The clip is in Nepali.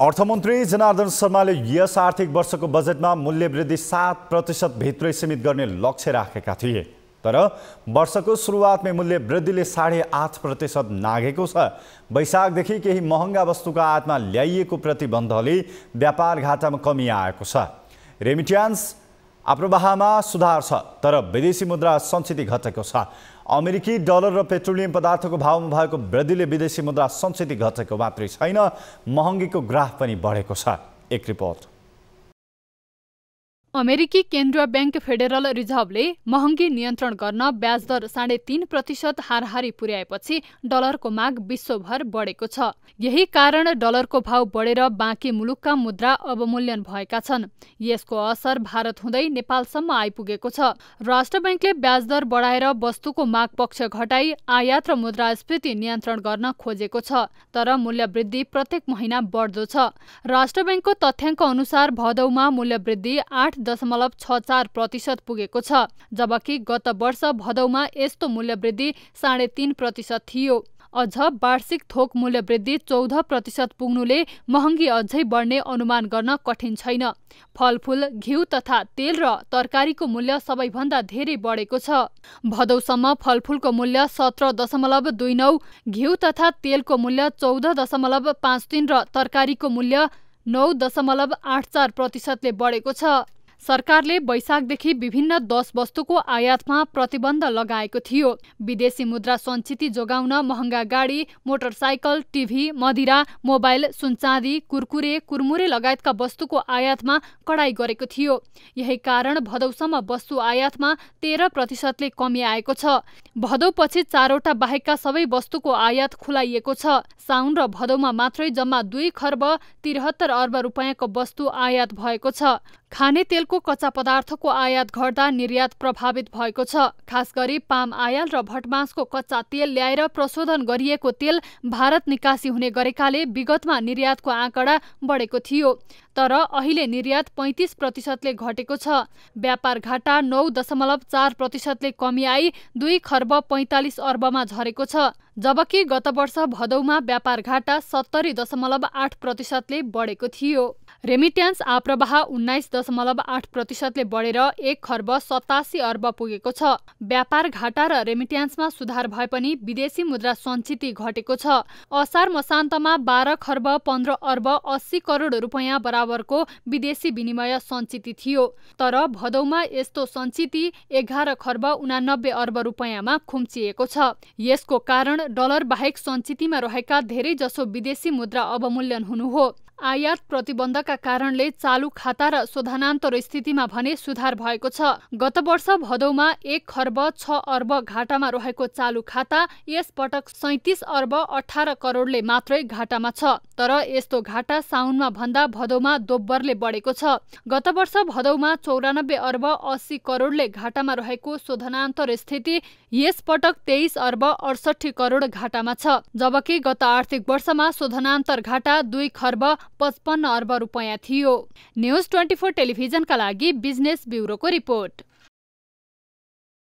अर्थमन्त्री जनार्दन शर्माले यस आर्थिक वर्षको बजेटमा मूल्य वृद्धि सात प्रतिशतभित्रै सीमित गर्ने लक्ष्य राखेका थिए तर वर्षको सुरुवातमै मूल्य वृद्धिले साढे आठ प्रतिशत नाघेको छ वैशाखदेखि केही महँगा वस्तुका आयातमा ल्याइएको प्रतिबन्धले व्यापार घाटामा कमी आएको छ रेमिट्यान्स आप्रवाहमा सुधार छ तर विदेशी मुद्रा सञ्चित घटेको छ अमेरिकी डलर र पेट्रोलियम पदार्थको भावमा भएको वृद्धिले विदेशी मुद्रा सञ्चित घटेको मात्रै छैन महँगीको ग्राफ पनि बढेको छ एक रिपोर्ट अमेरिकी केन्द्रीय ब्याङ्क फेडरल रिजर्भले महँगी नियन्त्रण गर्न ब्याजदर साढे तीन प्रतिशत हारहारी पुर्याएपछि डलरको माग विश्वभर बढेको छ यही कारण डलरको भाव बढेर बाँकी मुलुकका मुद्रा अवमूल्यन भएका छन् यसको असर भारत हुँदै नेपालसम्म आइपुगेको छ राष्ट्र ब्याङ्कले ब्याजदर बढाएर वस्तुको माग पक्ष घटाई आयात र मुद्रास्फीति नियन्त्रण गर्न खोजेको छ तर मूल्य वृद्धि प्रत्येक महिना बढ्दो छ राष्ट्र ब्याङ्कको तथ्याङ्क अनुसार भदौमा मूल्य वृद्धि आठ दशमलव छ चार प्रतिशत पुगेको छ जबकि गत वर्ष भदौमा यस्तो मूल्यवृद्धि साढे तिन प्रतिशत थियो अझ वार्षिक थोक मूल्यवृद्धि चौध प्रतिशत पुग्नुले महँगी अझै बढ्ने अनुमान गर्न कठिन छैन फलफुल घिउ तथा तेल र तरकारीको मूल्य सबैभन्दा धेरै बढेको छ भदौसम्म फलफुलको मूल्य सत्र दशमलव दुई नौ घिउ तथा तेलको मूल्य चौध दशमलव पाँच तिन र तरकारीको मूल्य नौ दशमलव आठ चार प्रतिशतले बढेको छ सरकारले वैशाखदेखि विभिन्न दश वस्तुको आयातमा प्रतिबन्ध लगाएको थियो विदेशी मुद्रा सञ्चिति जोगाउन महँगा गाडी मोटरसाइकल टिभी मदिरा मोबाइल सुनचाँदी कुरकुरे कुरमुरे लगायतका वस्तुको आयातमा कडाई गरेको थियो यही कारण भदौसम्म वस्तु आयातमा तेह्र प्रतिशतले कमी आएको छ भदौपछि चारवटा बाहेकका सबै वस्तुको आयात खुलाइएको छ साउन र भदौमा मात्रै जम्मा दुई खर्ब त्रिहत्तर अर्ब रुपियाँको वस्तु आयात भएको छ खाने तेलको कच्चा पदार्थको आयात घट्दा निर्यात प्रभावित भएको छ खास गरी पाम आयल र भटमासको कच्चा तेल ल्याएर प्रशोधन गरिएको तेल भारत निकासी हुने गरेकाले विगतमा निर्यातको आँकडा बढेको थियो तर अहिले निर्यात पैँतिस प्रतिशतले घटेको छ व्यापार घाटा नौ दशमलव चार प्रतिशतले कमी आई दुई खर्ब पैँतालिस अर्बमा झरेको छ जबकि गत वर्ष भदौमा व्यापार घाटा सत्तरी दशमलव आठ प्रतिशतले बढेको थियो रेमिट्यान्स आप्रवाह उन्नाइस दशमलव आठ प्रतिशतले बढेर एक खर्ब सतासी अर्ब पुगेको छ व्यापार घाटा र रेमिट्यान्समा सुधार भए पनि विदेशी मुद्रा सञ्चिति घटेको छ असार मसान्तमा बाह्र खर्ब पन्ध्र अर्ब अस्सी करोड रुपियाँ बराबरको विदेशी विनिमय सञ्चिति थियो तर भदौमा यस्तो सञ्चिति एघार खर्ब उनानब्बे अर्ब रुपियाँमा खुम्चिएको छ यसको कारण डलर बाहेक सञ्चितिमा रहेका धेरैजसो विदेशी मुद्रा अवमूल्यन हुनु हो आयात प्रतिबन्धका कारणले चालु खाता र शोधनान्तर स्थितिमा भने सुधार भएको छ गत वर्ष भदौमा एक खर्ब छ अर्ब घाटामा रहेको चालु खाता यस पटक सैतिस अर्ब अठार करोडले मात्रै घाटामा छ तर यस्तो घाटा साउनमा भन्दा भदौमा दोब्बरले बढेको छ गत वर्ष भदौमा चौरानब्बे अर्ब अस्सी करोडले घाटामा रहेको शोधनान्तर स्थिति यस पटक तेइस अर्ब अडसठी करोड घाटामा छ जबकि गत आर्थिक वर्षमा शोधनान्तर घाटा दुई खर्ब पचपन्न अर्ब रुपियाँ थियो न्युज ट्वेन्टी फोर टेलिभिजनका लागि बिजनेस ब्युरोको रिपोर्ट